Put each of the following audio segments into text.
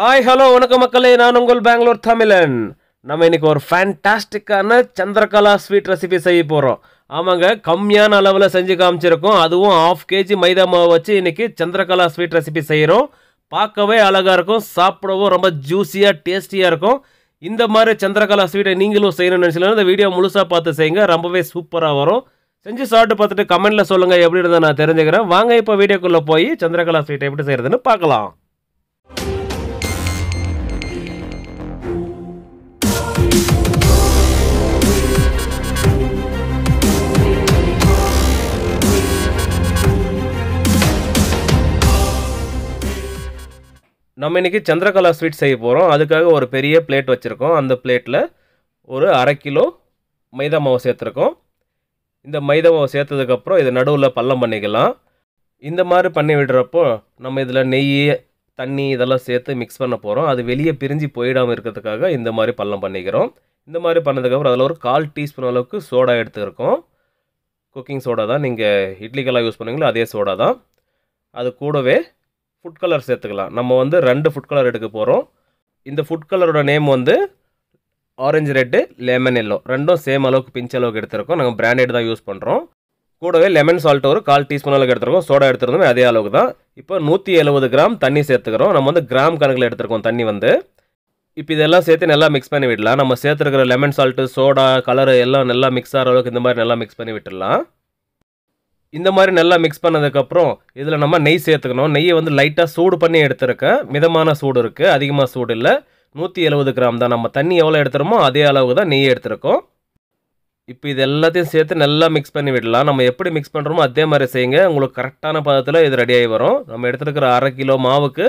hi hello வணக்க மக்களே நான் உங்கள் பெங்களூர் தமிழன் நம்ம இன்னைக்கு ஒரு ஃபேன்டாஸ்டிக்கான சந்திரகலா ஸ்வீட் ரெசிபி செய்ய போகிறோம் ஆமாங்க கம்மியான அளவில் செஞ்சு காமிச்சிருக்கோம் அதுவும் ஆஃப் கேஜி மைதா மாவு வச்சு இன்றைக்கி சந்திரகலா ஸ்வீட் ரெசிபி செய்கிறோம் பார்க்கவே அழகாக இருக்கும் சாப்பிடவும் ரொம்ப ஜூஸியாக டேஸ்டியாக இருக்கும் இந்த மாதிரி சந்திரகலா ஸ்வீட்டை நீங்களும் செய்யணும்னு நினச்சிங்கன்னா இந்த வீடியோ முழுசாக பார்த்து செய்யுங்க ரொம்பவே சூப்பராக வரும் செஞ்சு சாப்பிட்டு பார்த்துட்டு கமெண்ட்டில் சொல்லுங்கள் எப்படி இருந்தால் நான் தெரிஞ்சுக்கிறேன் வாங்க இப்போ வீடியோக்குள்ளே போய் சந்திரகலா ஸ்வீட்டை எப்படி செய்கிறதுன்னு பார்க்கலாம் நம்ம இன்றைக்கி சந்திரகலா ஸ்வீட் செய்ய போகிறோம் அதுக்காக ஒரு பெரிய பிளேட் வச்சுருக்கோம் அந்த பிளேட்டில் ஒரு அரை கிலோ மைதா மாவு சேர்த்துருக்கோம் இந்த மைதா மாவு சேர்த்ததுக்கப்புறம் இதை நடுவில் பள்ளம் பண்ணிக்கலாம் இந்த மாதிரி பண்ணி விடுறப்போ நம்ம இதில் நெய் தண்ணி இதெல்லாம் சேர்த்து மிக்ஸ் பண்ண போகிறோம் அது வெளியே பிரிஞ்சு போயிடாமல் இருக்கிறதுக்காக இந்த மாதிரி பள்ளம் பண்ணிக்கிறோம் இந்த மாதிரி பண்ணதுக்கப்புறம் அதில் ஒரு கால் டீஸ்பூன் அளவுக்கு சோடா எடுத்துருக்கோம் குக்கிங் சோடா தான் நீங்கள் இட்லிக்கெல்லாம் யூஸ் பண்ணுவீங்களோ அதே சோடா தான் அது கூடவே ஃபுட் கலர் சேர்த்துக்கலாம் நம்ம வந்து ரெண்டு ஃபுட் கலர் எடுக்க போகிறோம் இந்த ஃபுட் கலரோட நேம் வந்து ஆரஞ்சு ரெட்டு லெமன் எல்லோ ரெண்டும் சேம் அளவுக்கு பிஞ்ச் அளவுக்கு எடுத்துருக்கோம் நாங்கள் பிராண்டட் தான் யூஸ் பண்ணுறோம் கூடவே லெமன் சால்ட் ஒரு கால் டீஸ்பூன் அளவுக்கு எடுத்துருக்கோம் சோடா எடுத்துருந்தோம் அதே அளவுக்கு தான் இப்போ நூற்றி எழுபது கிராம் தண்ணி சேர்த்துக்கிறோம் நம்ம வந்து கிராம் கணக்கில் எடுத்துருக்கோம் தண்ணி வந்து இப்போ இதெல்லாம் சேர்த்து நல்லா மிக்ஸ் பண்ணி விடலாம் நம்ம சேர்த்துருக்கிற லெமன் சால்ட்டு சோடா கலரு எல்லாம் நல்லா மிக்ஸ் ஆகிற அளவுக்கு இந்த மாதிரி நல்லா மிக்ஸ் பண்ணி விட்டுடலாம் இந்த மாதிரி நல்லா மிக்ஸ் பண்ணதுக்கப்புறம் இதில் நம்ம நெய் சேர்த்துக்கணும் நெய்யை வந்து லைட்டாக சூடு பண்ணி எடுத்துருக்கேன் மிதமான சூடு இருக்குது அதிகமாக சூடு இல்லை நூற்றி எழுபது கிராம் தான் நம்ம தண்ணி எவ்வளோ எடுத்துருமோ அதே அளவு தான் நெய் எடுத்துருக்கோம் இப்போ இது எல்லாத்தையும் சேர்த்து நல்லா மிக்ஸ் பண்ணி விடலாம் நம்ம எப்படி மிக்ஸ் பண்ணுறோமோ அதே மாதிரி செய்யுங்க உங்களுக்கு கரெக்டான பதத்தில் இது ரெடியாகி வரும் நம்ம எடுத்துருக்கிற அரை கிலோ மாவுக்கு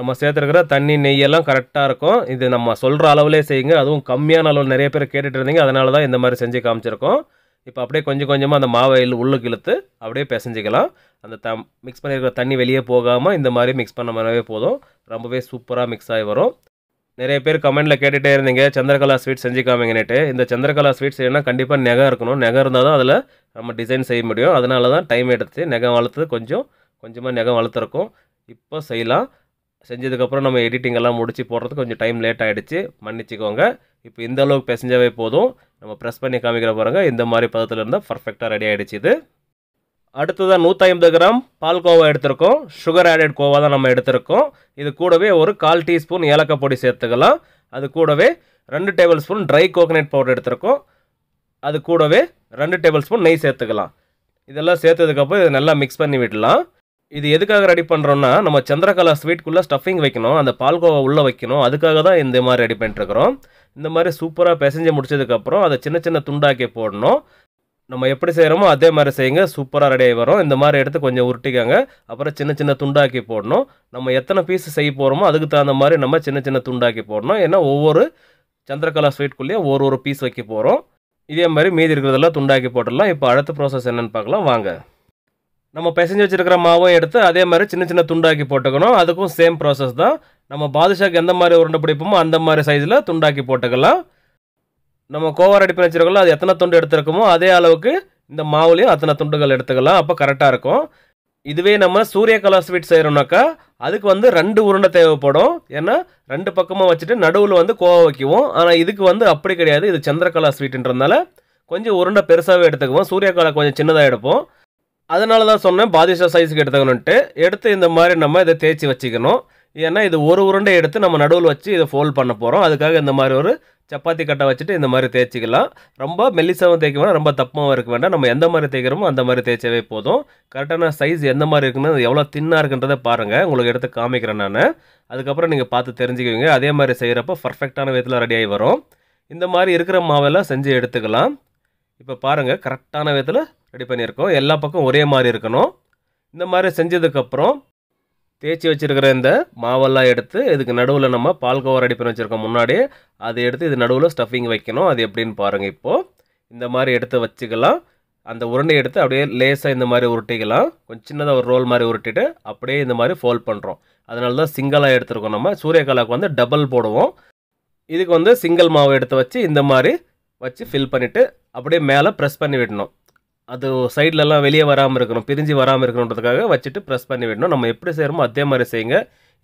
நம்ம சேர்த்துருக்கிற தண்ணி நெய்யெல்லாம் கரெக்டாக இருக்கும் இது நம்ம சொல்கிற அளவுலேயே செய்யுங்க அதுவும் கம்மியான அளவில் நிறைய பேர் கேட்டுகிட்டு இருந்தீங்க அதனால தான் இந்த மாதிரி செஞ்சு காமிச்சிருக்கோம் இப்போ அப்படியே கொஞ்சம் கொஞ்சமாக அந்த மாவை இல்லை உள்ளுக்கு இழுத்து அப்படியே பிசைஞ்சிக்கலாம் அந்த த மிக்ஸ் பண்ணியிருக்கிற தண்ணி வெளியே போகாமல் இந்த மாதிரி மிக்ஸ் பண்ண பண்ணவே போதும் ரொம்பவே சூப்பராக மிக்ஸ் ஆகி வரும் நிறைய பேர் கமெண்ட்டில் கேட்டுகிட்டே இருந்தீங்க சந்திரகலா ஸ்வீட் செஞ்சுக்காமங்கன்னுட்டு இந்த சந்திரகலா ஸ்வீட்ஸ் ஏன்னா கண்டிப்பாக நெகை இருக்கணும் நெகை இருந்தால் தான் அதில் நம்ம டிசைன் செய்ய முடியும் அதனால தான் டைம் எடுத்து நெகம் வளர்த்து கொஞ்சம் கொஞ்சமாக நெகை வளர்த்துருக்கோம் இப்போ செய்யலாம் செஞ்சதுக்கப்புறம் நம்ம எடிட்டிங் எல்லாம் முடித்து போடுறதுக்கு கொஞ்சம் டைம் லேட் ஆகிடுச்சு மன்னிச்சிக்கோங்க இப்போ இந்த அளவுக்கு பேசஞ்சாவே போதும் நம்ம ப்ரெஸ் பண்ணி காமிக்கிற பாருங்கள் இந்த மாதிரி பதத்தில் இருந்தால் பர்ஃபெக்டாக ரெடி ஆகிடுச்சு இது அடுத்ததாக நூற்றி ஐம்பது கிராம் பால் கோவா எடுத்திருக்கோம் சுகர் ஆடட் கோவா தான் நம்ம எடுத்திருக்கோம் இது கூடவே ஒரு கால் டீஸ்பூன் ஏலக்காய் பொடி சேர்த்துக்கலாம் அது கூடவே ரெண்டு tablespoon dry coconut powder எடுத்திருக்கோம் அது கூடவே ரெண்டு டேபிள் ஸ்பூன் நெய் சேர்த்துக்கலாம் இதெல்லாம் சேர்த்ததுக்கப்புறம் இதை நல்லா மிக்ஸ் பண்ணி விடலாம் இது எதுக்காக ரெடி பண்ணுறோன்னா நம்ம சந்திரகலா ஸ்வீட்குள்ளே ஸ்டஃபிங் வைக்கணும் அந்த பால்கோவா உள்ளே வைக்கணும் அதுக்காக தான் இந்த மாதிரி ரெடி பண்ணிட்டுருக்குறோம் இந்த மாதிரி சூப்பராக பிசைஞ்சு முடிச்சதுக்கப்புறம் அதை சின்ன சின்ன துண்டாக்கி போடணும் நம்ம எப்படி செய்கிறோமோ அதே மாதிரி செய்யுங்க சூப்பராக ரெடி ஆகி வரும் இந்த மாதிரி எடுத்து கொஞ்சம் உருட்டிக்காங்க அப்புறம் சின்ன சின்ன துண்டாக்கி போடணும் நம்ம எத்தனை பீஸ் செய்ய போகிறோமோ அதுக்கு தகுந்த மாதிரி நம்ம சின்ன சின்ன துண்டாக்கி போடணும் ஏன்னா ஒவ்வொரு சந்திரகலா ஸ்வீட்குள்ளேயே ஒரு ஒரு பீஸ் வைக்க போகிறோம் இதே மாதிரி மீதி இருக்கிறதெல்லாம் துண்டாக்கி போட்டுடலாம் இப்போ அடுத்த ப்ராசஸ் என்னென்னு பார்க்கலாம் வாங்க நம்ம பிசைஞ்சு வச்சுருக்கிற மாவும் எடுத்து அதே மாதிரி சின்ன சின்ன துண்டாக்கி போட்டுக்கணும் அதுக்கும் சேம் ப்ராசஸ் தான் நம்ம பாதுஷாக்கு எந்த மாதிரி உருண்டை பிடிப்போமோ அந்த மாதிரி சைஸில் துண்டாக்கி போட்டுக்கலாம் நம்ம கோவா அடிப்பில் பண்ணி அது எத்தனை துண்டு எடுத்துருக்கோமோ அதே அளவுக்கு இந்த மாவுலேயும் அத்தனை துண்டுகள் எடுத்துக்கலாம் அப்போ கரெக்டாக இருக்கும் இதுவே நம்ம சூரிய கலர் ஸ்வீட் செய்கிறோம்னாக்கா அதுக்கு வந்து ரெண்டு உருண்டை தேவைப்படும் ஏன்னா ரெண்டு பக்கமாக வச்சுட்டு நடுவில் வந்து கோவா வைக்குவோம் ஆனால் இதுக்கு வந்து அப்படி கிடையாது இது சந்திரகலா ஸ்வீட்டுன்றதுனால கொஞ்சம் உருண்டை பெருசாகவே எடுத்துக்குவோம் சூரியகலா கொஞ்சம் சின்னதாக எடுப்போம் அதனால தான் சொன்னேன் பாதிஷா சைஸுக்கு எடுத்துக்கணுன்ட்டு எடுத்து இந்த மாதிரி நம்ம இதை தேய்ச்சி வச்சுக்கணும் ஏன்னா இது ஒரு உருண்டை எடுத்து நம்ம நடுவில் வச்சு இதை ஃபோல்ட் பண்ண போகிறோம் அதுக்காக இந்த மாதிரி ஒரு சப்பாத்தி கட்டை வச்சுட்டு இந்த மாதிரி தேய்ச்சிக்கலாம் ரொம்ப மெல்லிசாவும் தேய்க்க வேணாம் ரொம்ப தப்பாகவும் இருக்க வேண்டாம் நம்ம எந்த மாதிரி தேய்க்கிறோமோ அந்த மாதிரி தேய்ச்சவே போதும் கரெக்டான சைஸ் எந்த மாதிரி இருக்குன்னு எவ்வளோ தின்னாக இருக்குன்றதை பாருங்கள் உங்களுக்கு எடுத்து காமிக்கிறேன் நான் அதுக்கப்புறம் நீங்கள் பார்த்து தெரிஞ்சுக்குவீங்க அதே மாதிரி செய்கிறப்ப பர்ஃபெக்டான விதத்தில் ரெடியாகி வரும் இந்த மாதிரி இருக்கிற மாவெல்லாம் செஞ்சு எடுத்துக்கலாம் இப்போ பாருங்கள் கரெக்டான விதத்தில் ரெடி பண்ணியிருக்கோம் எல்லா பக்கம் ஒரே மாதிரி இருக்கணும் இந்த மாதிரி செஞ்சதுக்கப்புறம் தேய்ச்சி வச்சுருக்கிற இந்த மாவெல்லாம் எடுத்து இதுக்கு நடுவில் நம்ம பால்கோவா ரெடி பண்ணி வச்சுருக்கோம் முன்னாடி அதை எடுத்து இது நடுவில் ஸ்டஃபிங் வைக்கணும் அது எப்படின்னு பாருங்கள் இப்போது இந்த மாதிரி எடுத்து வச்சுக்கலாம் அந்த உருண்டை எடுத்து அப்படியே லேசாக இந்த மாதிரி உருட்டிக்கலாம் கொஞ்சம் சின்னதாக ஒரு ரோல் மாதிரி உருட்டிட்டு அப்படியே இந்த மாதிரி ஃபோல்ட் பண்ணுறோம் அதனால தான் சிங்கிளாக எடுத்துருக்கோம் நம்ம சூரியகலாவுக்கு வந்து டபுள் போடுவோம் இதுக்கு வந்து சிங்கிள் மாவு எடுத்து வச்சு இந்த மாதிரி வச்சு ஃபில் பண்ணிவிட்டு அப்படியே மேலே ப்ரெஸ் பண்ணி விடணும் அது சைட்லலாம் வெளியே வராமல் இருக்கணும் பிரிஞ்சு வராமல் இருக்கணுன்றதுக்காக வச்சுட்டு ப்ரெஸ் பண்ணி விடணும் நம்ம எப்படி செய்கிறோமோ அதே மாதிரி செய்யுங்க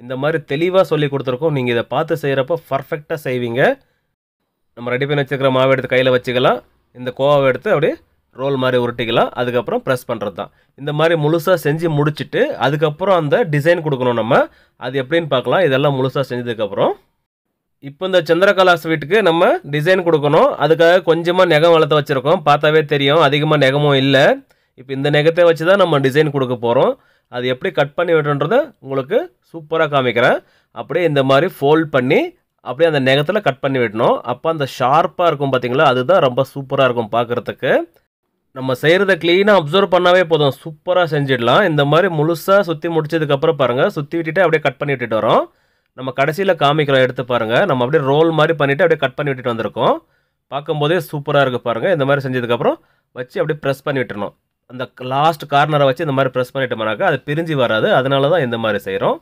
இந்த மாதிரி தெளிவாக சொல்லி கொடுத்துருக்கோம் நீங்கள் இதை பார்த்து செய்கிறப்போ பர்ஃபெக்டாக செய்வீங்க நம்ம ரெடி பண்ணி வச்சுருக்கிற மாவை எடுத்து கையில் வச்சுக்கலாம் இந்த கோவாவை எடுத்து அப்படியே ரோல் மாதிரி உருட்டிக்கலாம் அதுக்கப்புறம் ப்ரெஸ் பண்ணுறது தான் இந்த மாதிரி முழுசாக செஞ்சு முடிச்சுட்டு அதுக்கப்புறம் அந்த டிசைன் கொடுக்கணும் நம்ம அது எப்படின்னு பார்க்கலாம் இதெல்லாம் முழுசாக செஞ்சதுக்கப்புறம் இப்போ இந்த சந்திரகலா ஸ்வீட்டுக்கு நம்ம டிசைன் கொடுக்கணும் அதுக்காக கொஞ்சமாக நெகம் வளர்த்து வச்சுருக்கோம் பார்த்தாவே தெரியும் அதிகமாக நெகமும் இல்லை இப்போ இந்த நெகத்தை வச்சு தான் நம்ம டிசைன் கொடுக்க போகிறோம் அது எப்படி கட் பண்ணி விடுன்றதை உங்களுக்கு சூப்பராக காமிக்கிறேன் அப்படியே இந்த மாதிரி ஃபோல்ட் பண்ணி அப்படியே அந்த நெகத்தில் கட் பண்ணி விடணும் அப்போ அந்த ஷார்ப்பாக இருக்கும் பார்த்தீங்களா அதுதான் ரொம்ப சூப்பராக இருக்கும் பார்க்குறதுக்கு நம்ம செய்கிறத க்ளீனாக அப்சர்வ் பண்ணாவே போதும் சூப்பராக செஞ்சிடலாம் இந்த மாதிரி முழுசாக சுற்றி முடிச்சதுக்கப்புறம் பாருங்கள் சுற்றி விட்டுட்டு அப்படியே கட் பண்ணி விட்டுட்டு வரோம் நம்ம கடைசியில் காமிக்கிற எடுத்து பாருங்கள் நம்ம அப்படியே ரோல் மாதிரி பண்ணிவிட்டு அப்படியே கட் பண்ணி விட்டுட்டு வந்திருக்கோம் பார்க்கும்போதே சூப்பராக இருக்குது பாருங்கள் இந்த மாதிரி செஞ்சதுக்கப்புறம் வச்சு அப்படியே ப்ரெஸ் பண்ணி விட்டுணும் அந்த லாஸ்ட் கார்னரை வச்சு இந்த மாதிரி ப்ரெஸ் பண்ணிட்டோம்னாக்கா அது பிரிஞ்சு வராது அதனால தான் இந்த மாதிரி செய்கிறோம்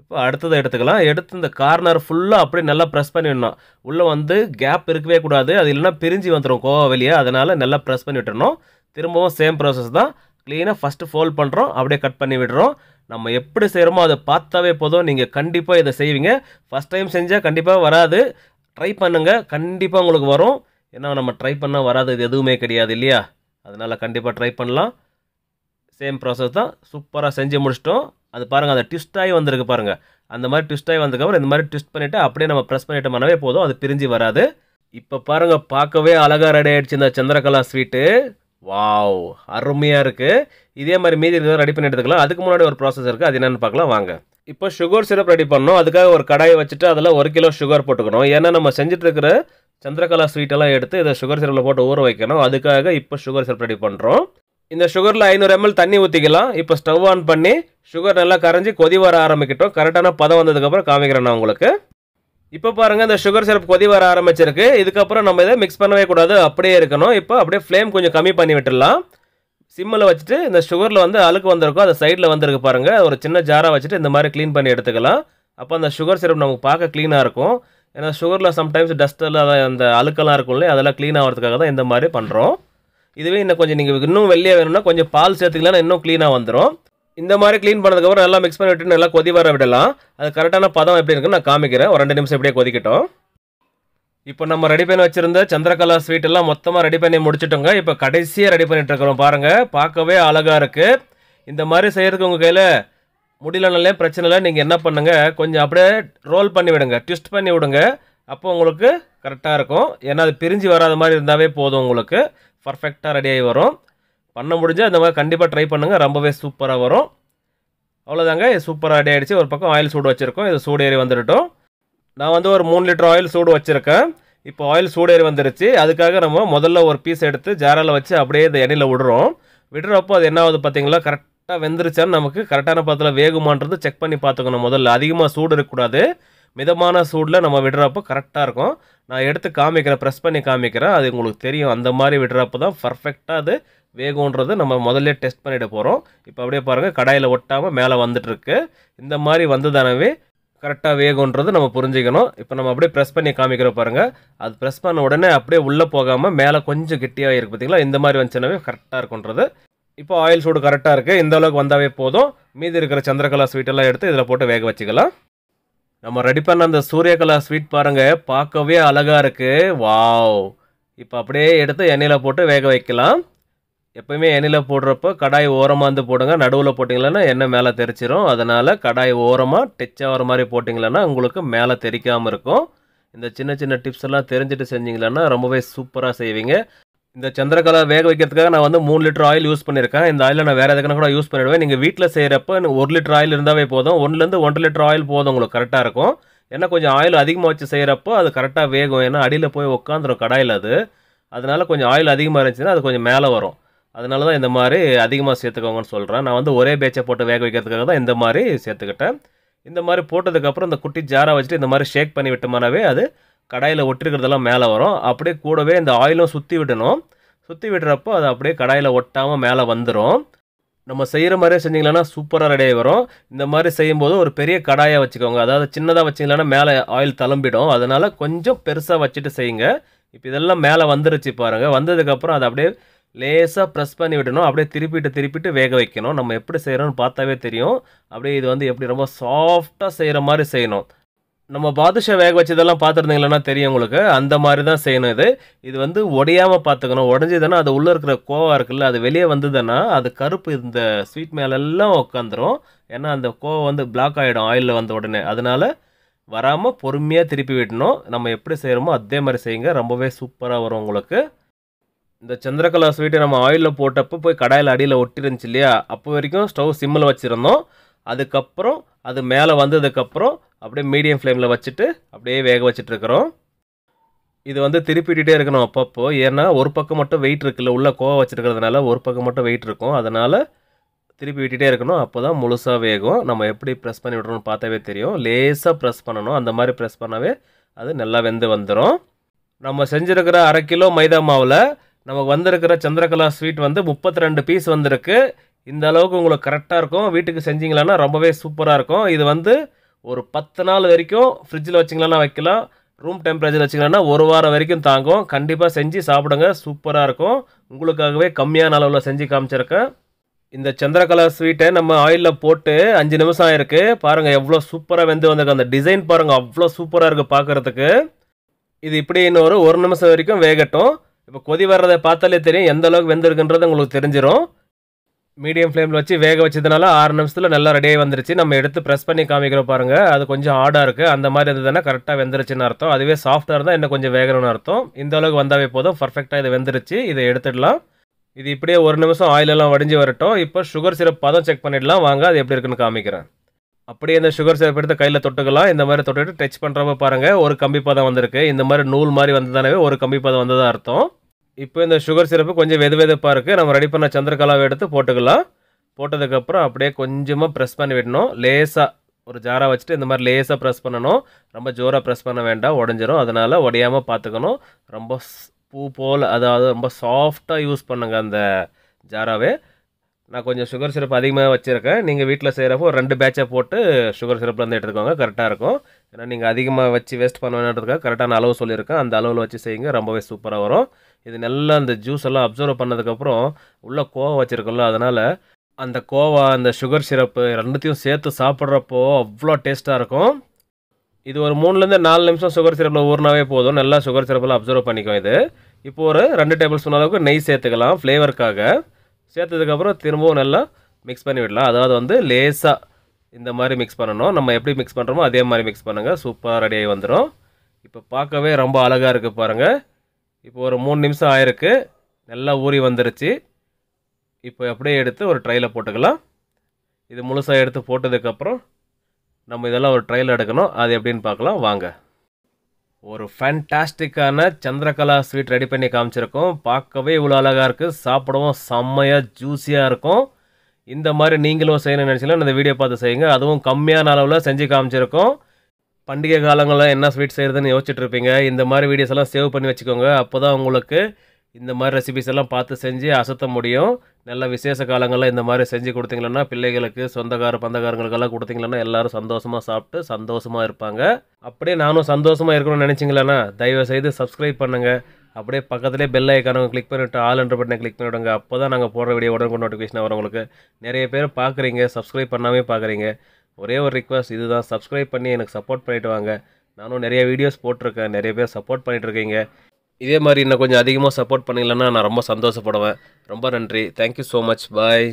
இப்போ அடுத்ததை எடுத்துக்கலாம் எடுத்து இந்த கார்னர் ஃபுல்லாக அப்படியே நல்லா ப்ரெஸ் விடணும் உள்ளே வந்து கேப் இருக்கவே கூடாது அது இல்லைனா பிரிஞ்சு வந்துடும் கோவா வெளியே அதனால் நல்லா ப்ரெஸ் பண்ணி விட்டுறணும் திரும்பவும் சேம் ப்ராசஸ் தான் க்ளீனாக ஃபஸ்ட்டு ஃபோல்ட் பண்ணுறோம் அப்படியே கட் பண்ணி விடுறோம் நம்ம எப்படி செய்கிறோமோ அதை பார்த்தாவே போதும் நீங்கள் கண்டிப்பாக இதை செய்வீங்க ஃபஸ்ட் டைம் செஞ்சால் கண்டிப்பாக வராது ட்ரை பண்ணுங்கள் கண்டிப்பாக உங்களுக்கு வரும் ஏன்னா நம்ம ட்ரை பண்ணால் வராது இது எதுவுமே கிடையாது இல்லையா அதனால் கண்டிப்பாக ட்ரை பண்ணலாம் சேம் ப்ராசஸ் தான் சூப்பராக செஞ்சு முடிச்சிட்டோம் அது பாருங்கள் அந்த ட்விஸ்ட்டாகி வந்திருக்கு பாருங்கள் அந்த மாதிரி ட்விஸ்ட்டாகி வந்ததுக்கப்புறம் இந்த மாதிரி ட்விஸ்ட் பண்ணிவிட்டு அப்படியே நம்ம ப்ரெஸ் பண்ணிட்டோம்னாவே போதும் அது பிரிஞ்சு வராது இப்போ பாருங்கள் பார்க்கவே அழகாக ரெடி ஆகிடுச்சு இந்த சந்திரகலா ஸ்வீட்டு வாவ் அருமையாக இருக்குது இதே மாதிரி மீதி இருக்கிறத ரெடி பண்ணி எடுத்துக்கலாம் அதுக்கு முன்னாடி ஒரு ப்ராசஸ் இருக்குது அது என்னென்னு பார்க்கலாம் வாங்க இப்போ சுகர் சிரப் ரெடி பண்ணோம் அதுக்காக ஒரு கடாயை வச்சுட்டு அதில் ஒரு கிலோ சுகர் போட்டுக்கணும் ஏன்னா நம்ம செஞ்சுட்டு இருக்கிற சந்திரகலா ஸ்வீட்டெல்லாம் எடுத்து இதை சுகர் சிரப்பில் போட்டு ஊற வைக்கணும் அதுக்காக இப்போ சுகர் சிரப் ரெடி பண்ணுறோம் இந்த சுகரில் ஐநூறு எம்எல் தண்ணி ஊற்றிக்கலாம் இப்போ ஸ்டவ் ஆன் பண்ணி சுகர் நல்லா கரைஞ்சி கொதி வர ஆரம்பிக்கிட்டோம் கரெக்டான பதம் வந்ததுக்கப்புறம் காமிக்கிறேன் நான் உங்களுக்கு இப்போ பாருங்கள் இந்த சுகர் சிரப் கொதி வர ஆரம்பிச்சிருக்கு இதுக்கப்புறம் நம்ம இதை மிக்ஸ் பண்ணவே கூடாது அப்படியே இருக்கணும் இப்போ அப்படியே ஃப்ளேம் கொஞ்சம் கம்மி பண்ணி விட்டுடலாம் சிம்மில் வச்சுட்டு இந்த சுகரில் வந்து அழுக்கு வந்திருக்கும் அந்த சைடில் வந்திருக்கு பாருங்கள் ஒரு சின்ன ஜாராக வச்சுட்டு இந்த மாதிரி க்ளீன் பண்ணி எடுத்துக்கலாம் அப்போ அந்த சுகர் சிரப் நமக்கு பார்க்க க்ளீனாக இருக்கும் ஏன்னா சுகரில் சம்டைம்ஸ் டஸ்ட்டெல்லாம் அந்த அழுக்கெல்லாம் இருக்கும் இல்லையா அதெல்லாம் க்ளீன் ஆகிறதுக்காக தான் இந்த மாதிரி பண்ணுறோம் இதுவே இன்னும் கொஞ்சம் நீங்கள் இன்னும் வெளியே வேணும்னா கொஞ்சம் பால் சேர்த்துக்கலாம் இன்னும் க்ளீனாக வந்துடும் இந்த மாதிரி க்ளீன் பண்ணதுக்கப்புறம் நல்லா மிக்ஸ் பண்ணி விட்டு நல்லா கொதி வர விடலாம் அது கரெக்டான பதம் எப்படி இருக்குன்னு நான் காமிக்கிறேன் ஒரு ரெண்டு நிமிஷம் எப்படியே கொதிக்கட்டும் இப்போ நம்ம ரெடி பண்ணி வச்சுருந்த சந்திரகலா ஸ்வீட் எல்லாம் மொத்தமாக ரெடி பண்ணி முடிச்சுட்டோங்க இப்போ கடைசியாக ரெடி பண்ணிட்டு பாருங்கள் பார்க்கவே அழகாக இருக்குது இந்த மாதிரி செய்கிறதுக்கு உங்கள் கையில் முடியலனாலே பிரச்சனை இல்லை நீங்கள் என்ன பண்ணுங்கள் கொஞ்சம் அப்படியே ரோல் பண்ணி விடுங்க ட்விஸ்ட் பண்ணி விடுங்க அப்போ உங்களுக்கு கரெக்டாக இருக்கும் ஏன்னா அது பிரிஞ்சு வராத மாதிரி இருந்தாவே போதும் உங்களுக்கு பர்ஃபெக்டாக ஆகி வரும் பண்ண முடிஞ்சால் இந்த மாதிரி கண்டிப்பாக ட்ரை பண்ணுங்கள் ரொம்பவே சூப்பராக வரும் அவ்வளோதாங்க சூப்பராக அடி ஆகிடுச்சு ஒரு பக்கம் ஆயில் சூடு வச்சுருக்கோம் இது சூடு ஏறி வந்துட்டோம் நான் வந்து ஒரு மூணு லிட்டர் ஆயில் சூடு வச்சுருக்கேன் இப்போ ஆயில் சூடேறி வந்துருச்சு அதுக்காக நம்ம முதல்ல ஒரு பீஸ் எடுத்து ஜாரால் வச்சு அப்படியே இந்த எண்ணெயில் விடுறோம் விடுறப்போ அது என்ன ஆகுது பார்த்தீங்களா கரெக்டாக வெந்துருச்சான்னு நமக்கு கரெக்டான பதத்தில் வேகுமான்றது செக் பண்ணி பார்த்துக்கணும் முதல்ல அதிகமாக சூடு இருக்கக்கூடாது மிதமான சூடில் நம்ம விடுறப்போ கரெக்டாக இருக்கும் நான் எடுத்து காமிக்கிறேன் ப்ரெஸ் பண்ணி காமிக்கிறேன் அது உங்களுக்கு தெரியும் அந்த மாதிரி விடுறப்போ தான் பர்ஃபெக்டாக அது வேகன்றது நம்ம முதல்ல டெஸ்ட் பண்ணிட்டு போகிறோம் இப்போ அப்படியே பாருங்கள் கடாயில் ஒட்டாமல் மேலே வந்துட்டுருக்கு இந்த மாதிரி வந்ததானவே கரெக்டாக வேகும்ன்றது நம்ம புரிஞ்சுக்கணும் இப்போ நம்ம அப்படியே ப்ரெஸ் பண்ணி காமிக்கிறோம் பாருங்கள் அது ப்ரெஸ் பண்ண உடனே அப்படியே உள்ளே போகாமல் மேலே கொஞ்சம் கெட்டியாக இருக்குது பார்த்திங்களா இந்த மாதிரி வந்துச்சுனாவே கரெக்டாக இருக்குன்றது இப்போ ஆயில் சூடு கரெக்டாக இருக்குது இந்த அளவுக்கு வந்தாவே போதும் மீதி இருக்கிற சந்திரகலா ஸ்வீட்டெல்லாம் எடுத்து இதில் போட்டு வேக வச்சுக்கலாம் நம்ம ரெடி பண்ண அந்த சூரியகலா ஸ்வீட் பாருங்கள் பார்க்கவே அழகாக இருக்குது வாவ் இப்போ அப்படியே எடுத்து எண்ணெயில் போட்டு வேக வைக்கலாம் எப்போயுமே எண்ணெயில் போடுறப்போ கடாய் ஓரமாக இருந்து போடுங்க நடுவில் போட்டிங்களன்னா எண்ணெய் மேலே தெரிச்சிரும் அதனால் கடாய் ஓரமாக டச் ஆகிற மாதிரி போட்டிங்களன்னா உங்களுக்கு மேலே தெரிக்காமல் இருக்கும் இந்த சின்ன சின்ன டிப்ஸ் எல்லாம் தெரிஞ்சுட்டு செஞ்சிங்களன்னா ரொம்பவே சூப்பராக செய்வீங்க இந்த சந்திரகலா வேக வைக்கிறதுக்காக நான் வந்து மூணு லிட்டர் ஆயில் யூஸ் பண்ணியிருக்கேன் இந்த ஆயில் நான் வேறு எதுக்குன்னு கூட யூஸ் பண்ணிடுவேன் நீங்கள் வீட்டில் செய்கிறப்ப ஒரு லிட்டர் ஆயில் இருந்தாவே போதும் ஒன்றுலேருந்து ஒன்றரை லிட்டர் ஆயில் போதும் உங்களுக்கு கரெக்டாக இருக்கும் ஏன்னா கொஞ்சம் ஆயில் அதிகமாக வச்சு செய்கிறப்போ அது கரெக்டாக வேகும் ஏன்னா அடியில் போய் உட்காந்துரும் கடாயில் அது அதனால் கொஞ்சம் ஆயில் அதிகமாக இருந்துச்சுன்னா அது கொஞ்சம் மேலே வரும் அதனால தான் இந்த மாதிரி அதிகமாக சேர்த்துக்கோங்கன்னு சொல்கிறேன் நான் வந்து ஒரே பேச்சை போட்டு வேக வைக்கிறதுக்காக தான் இந்த மாதிரி சேர்த்துக்கிட்டேன் இந்த மாதிரி போட்டதுக்கப்புறம் இந்த குட்டி ஜாராக வச்சுட்டு இந்த மாதிரி ஷேக் பண்ணி விட்டோம்னாவே அது கடாயில் ஒட்டிருக்கிறதெல்லாம் மேலே வரும் அப்படியே கூடவே இந்த ஆயிலும் சுற்றி விடணும் சுற்றி விடுறப்போ அது அப்படியே கடாயில் ஒட்டாமல் மேலே வந்துடும் நம்ம செய்கிற மாதிரியே செஞ்சிங்கன்னா சூப்பராக ரெடியாகி வரும் இந்த மாதிரி செய்யும்போது ஒரு பெரிய கடாயாக வச்சுக்கோங்க அதாவது சின்னதாக வச்சிங்களானா மேலே ஆயில் தளம்பிடும் அதனால் கொஞ்சம் பெருசாக வச்சுட்டு செய்யுங்க இப்போ இதெல்லாம் மேலே வந்துருச்சு பாருங்கள் வந்ததுக்கப்புறம் அதை அப்படியே லேசாக ப்ரெஸ் பண்ணி விடணும் அப்படியே திருப்பிட்டு திருப்பிட்டு வேக வைக்கணும் நம்ம எப்படி செய்கிறோன்னு பார்த்தாவே தெரியும் அப்படியே இது வந்து எப்படி ரொம்ப சாஃப்டாக செய்கிற மாதிரி செய்யணும் நம்ம பாதுஷா வேக வச்சதெல்லாம் பார்த்துருந்தீங்களன்னா தெரியும் உங்களுக்கு அந்த மாதிரி தான் செய்யணும் இது இது வந்து உடையாமல் பார்த்துக்கணும் உடஞ்சிதுன்னா அது உள்ளே இருக்கிற கோவா இருக்குல்ல அது வெளியே வந்ததுன்னா அது கருப்பு இந்த ஸ்வீட் மேலெல்லாம் உட்காந்துரும் ஏன்னா அந்த கோவை வந்து பிளாக் ஆகிடும் ஆயிலில் வந்த உடனே அதனால் வராமல் பொறுமையாக திருப்பி விடணும் நம்ம எப்படி செய்கிறோமோ அதே மாதிரி செய்யுங்க ரொம்பவே சூப்பராக வரும் உங்களுக்கு இந்த சந்திரகலா ஸ்வீட்டை நம்ம ஆயிலில் போட்டப்போ போய் கடாயில் அடியில் ஒட்டிருந்துச்சு இல்லையா அப்போ வரைக்கும் ஸ்டவ் சிம்மில் வச்சுருந்தோம் அதுக்கப்புறம் அது மேலே வந்ததுக்கப்புறம் அப்படியே மீடியம் ஃப்ளேமில் வச்சுட்டு அப்படியே வேக வச்சிட்ருக்குறோம் இது வந்து திருப்பிட்டுட்டே இருக்கணும் அப்பப்போ ஏன்னா ஒரு பக்கம் மட்டும் வெயிட் இருக்குல்ல உள்ளே கோவா வச்சுருக்கிறதுனால ஒரு பக்கம் மட்டும் வெயிட் இருக்கும் அதனால் திருப்பி விட்டுகிட்டே இருக்கணும் அப்போ தான் முழுசாக வேகும் நம்ம எப்படி ப்ரெஸ் பண்ணி விட்றோம்னு பார்த்தாவே தெரியும் லேசாக ப்ரெஸ் பண்ணணும் அந்த மாதிரி ப்ரெஸ் பண்ணவே அது நல்லா வெந்து வந்துடும் நம்ம செஞ்சுருக்கிற அரை கிலோ மைதா மாவில் நமக்கு வந்திருக்கிற சந்திரகலா ஸ்வீட் வந்து முப்பத்தி ரெண்டு பீஸ் வந்திருக்கு இந்த அளவுக்கு உங்களுக்கு கரெக்டாக இருக்கும் வீட்டுக்கு செஞ்சிங்களான்னா ரொம்பவே சூப்பராக இருக்கும் இது வந்து ஒரு பத்து நாள் வரைக்கும் ஃப்ரிட்ஜில் வச்சிங்களா வைக்கலாம் ரூம் டெம்பரேச்சர் வச்சிங்கன்னா ஒரு வாரம் வரைக்கும் தாங்கும் கண்டிப்பாக செஞ்சு சாப்பிடுங்க சூப்பராக இருக்கும் உங்களுக்காகவே கம்மியான அளவில் செஞ்சு காமிச்சிருக்கேன் இந்த சந்திரகலா ஸ்வீட்டை நம்ம ஆயிலில் போட்டு அஞ்சு நிமிஷம் ஆயிருக்கு பாருங்கள் எவ்வளோ சூப்பராக வெந்து வந்திருக்கு அந்த டிசைன் பாருங்கள் அவ்வளோ சூப்பராக இருக்குது பார்க்குறதுக்கு இது இப்படி இன்னொரு ஒரு நிமிஷம் வரைக்கும் வேகட்டும் இப்போ கொதி வர்றதை பார்த்தாலே தெரியும் எந்த அளவுக்கு வெந்திருக்குன்றது உங்களுக்கு தெரிஞ்சிடும் மீடியம் ஃப்ளேமில் வச்சு வேக வச்சதுனால ஆறு நிமிஷத்தில் நல்லா ரெடியாக வந்துருச்சு நம்ம எடுத்து ப்ரெஸ் பண்ணி காமிக்கிறோம் பாருங்கள் அது கொஞ்சம் ஹார்டாக இருக்குது அந்த மாதிரி இருந்ததுன்னா கரெக்டாக வெந்துருச்சுன்னு அர்த்தம் அதுவே சாஃப்டாக இருந்தால் இன்னும் கொஞ்சம் வேகணும்னு அர்த்தம் இந்த அளவுக்கு வந்தாவே போதும் பர்ஃபெக்டாக இது வெந்துருச்சு இதை எடுத்துடலாம் இது இப்படியே ஒரு நிமிஷம் ஆயிலெல்லாம் வடிஞ்சு வரட்டும் இப்போ சுகர் சிரப் பதம் செக் பண்ணிடலாம் வாங்க அது எப்படி இருக்குன்னு காமிக்கிறேன் அப்படியே இந்த சுகர் சிரப் எடுத்து கையில் தொட்டுக்கலாம் இந்த மாதிரி தொட்டுட்டு டச் பண்ணுறப்ப பாருங்கள் ஒரு கம்பி பதம் வந்திருக்கு இந்த மாதிரி நூல் மாதிரி வந்ததானவே ஒரு கம்பி பதம் வந்ததாக அர்த்தம் இப்போ இந்த சுகர் சிரப்பு கொஞ்சம் வெது வெதுப்பாக இருக்குது நம்ம ரெடி பண்ண சந்திரகலாவை எடுத்து போட்டுக்கலாம் போட்டதுக்கப்புறம் அப்படியே கொஞ்சமாக ப்ரெஸ் பண்ணி விடணும் லேசாக ஒரு ஜாராக வச்சுட்டு இந்த மாதிரி லேசாக ப்ரெஸ் பண்ணணும் ரொம்ப ஜோராக ப்ரெஸ் பண்ண வேண்டாம் உடஞ்சிரும் அதனால் உடையாமல் பார்த்துக்கணும் ரொம்ப பூ போல் அதாவது ரொம்ப சாஃப்டாக யூஸ் பண்ணுங்கள் அந்த ஜாராவே நான் கொஞ்சம் சுகர் சிரப் அதிகமாக வச்சுருக்கேன் நீங்கள் வீட்டில் செய்கிறப்போ ஒரு ரெண்டு பேட்சை போட்டு சுகர் சிரப்லேருந்து எடுத்துக்கோங்க கரெக்டாக இருக்கும் ஏன்னா நீங்கள் அதிகமாக வச்சு வேஸ்ட் பண்ண வேணுன்றதுக்காக கரெக்டான அளவு சொல்லியிருக்கேன் அந்த அளவில் வச்சு செய்யுங்க ரொம்பவே சூப்பராக வரும் இது நல்லா அந்த ஜூஸ் எல்லாம் அப்சர்வ் பண்ணதுக்கப்புறம் உள்ளே கோவா வச்சுருக்கோம்ல அதனால் அந்த கோவா அந்த சுகர் சிரப்பு ரெண்டுத்தையும் சேர்த்து சாப்பிட்றப்போ அவ்வளோ டேஸ்ட்டாக இருக்கும் இது ஒரு மூணுலேருந்து நாலு நிமிஷம் சுகர் சிரப்பில் ஊறினாவே போதும் நல்லா சுகர் சிரப்பெல்லாம் அப்சர்வ் பண்ணிக்கும் இது இப்போ ஒரு ரெண்டு டேபிள் ஸ்பூன் அளவுக்கு நெய் சேர்த்துக்கலாம் ஃப்ளேவருக்காக சேர்த்ததுக்கப்புறம் திரும்பவும் நல்லா மிக்ஸ் பண்ணி விடலாம் அதாவது வந்து லேசாக இந்த மாதிரி மிக்ஸ் பண்ணணும் நம்ம எப்படி மிக்ஸ் பண்ணுறோமோ அதே மாதிரி மிக்ஸ் பண்ணுங்கள் சூப்பராக ரெடியாகி வந்துடும் இப்போ பார்க்கவே ரொம்ப அழகாக இருக்குது பாருங்கள் இப்போ ஒரு மூணு நிமிஷம் ஆயிருக்கு நல்லா ஊறி வந்துருச்சு இப்போ அப்படியே எடுத்து ஒரு ட்ரையில் போட்டுக்கலாம் இது முழுசாக எடுத்து போட்டதுக்கப்புறம் நம்ம இதெல்லாம் ஒரு ட்ரையில் எடுக்கணும் அது எப்படின்னு பார்க்கலாம் வாங்க ஒரு ஃபேன்டாஸ்டிக்கான சந்திரகலா ஸ்வீட் ரெடி பண்ணி காமிச்சிருக்கோம் பார்க்கவே இவ்வளோ அழகாக இருக்குது சாப்பிடவும் செம்மையாக ஜூஸியாக இருக்கும் இந்த மாதிரி நீங்களும் செய்யணும்னு நினச்சிங்கன்னா இந்த வீடியோ பார்த்து செய்யுங்க அதுவும் கம்மியான அளவில் செஞ்சு காமிச்சிருக்கோம் பண்டிகை காலங்களில் என்ன ஸ்வீட் செய்கிறதுன்னு யோசிச்சுட்ருப்பீங்க இந்த மாதிரி வீடியோஸ் எல்லாம் சேவ் பண்ணி வச்சுக்கோங்க அப்போ தான் உங்களுக்கு இந்த மாதிரி ரெசிபிஸ் எல்லாம் பார்த்து செஞ்சு அசத்த முடியும் நல்ல விசேஷ காலங்களில் இந்த மாதிரி செஞ்சு கொடுத்தீங்களன்னா பிள்ளைகளுக்கு சொந்தக்கார பந்தக்காரங்களுக்கெல்லாம் கொடுத்தீங்கன்னா எல்லோரும் சந்தோஷமாக சாப்பிட்டு சந்தோஷமாக இருப்பாங்க அப்படியே நானும் சந்தோஷமாக இருக்கணும்னு தயவு செய்து சப்ஸ்கிரைப் பண்ணுங்கள் அப்படியே பக்கத்துலேயே பெல் ஐக்கானவங்க கிளிக் பண்ணிவிட்டு ஆல் என்ற பட்டனை கிளிக் பண்ணிவிடுங்க அப்போ தான் நாங்கள் போடுற வீடியோ உடனே நோட்டிஃபிகேஷன் வரவங்களுக்கு நிறைய பேர் பார்க்குறீங்க சப்ஸ்கிரைப் பண்ணாமே பார்க்குறீங்க ஒரே ஒரு ரிக்வஸ்ட் இதுதான் சப்ஸ்கிரைப் பண்ணி எனக்கு சப்போர்ட் பண்ணிட்டு வாங்க நானும் நிறைய வீடியோஸ் போட்டிருக்கேன் நிறைய பேர் சப்போர்ட் இருக்கீங்க இதே மாதிரி இன்னும் கொஞ்சம் அதிகமாக சப்போர்ட் பண்ணிங்களன்னா நான் ரொம்ப சந்தோஷப்படுவேன் ரொம்ப நன்றி தேங்க்யூ ஸோ மச் பாய்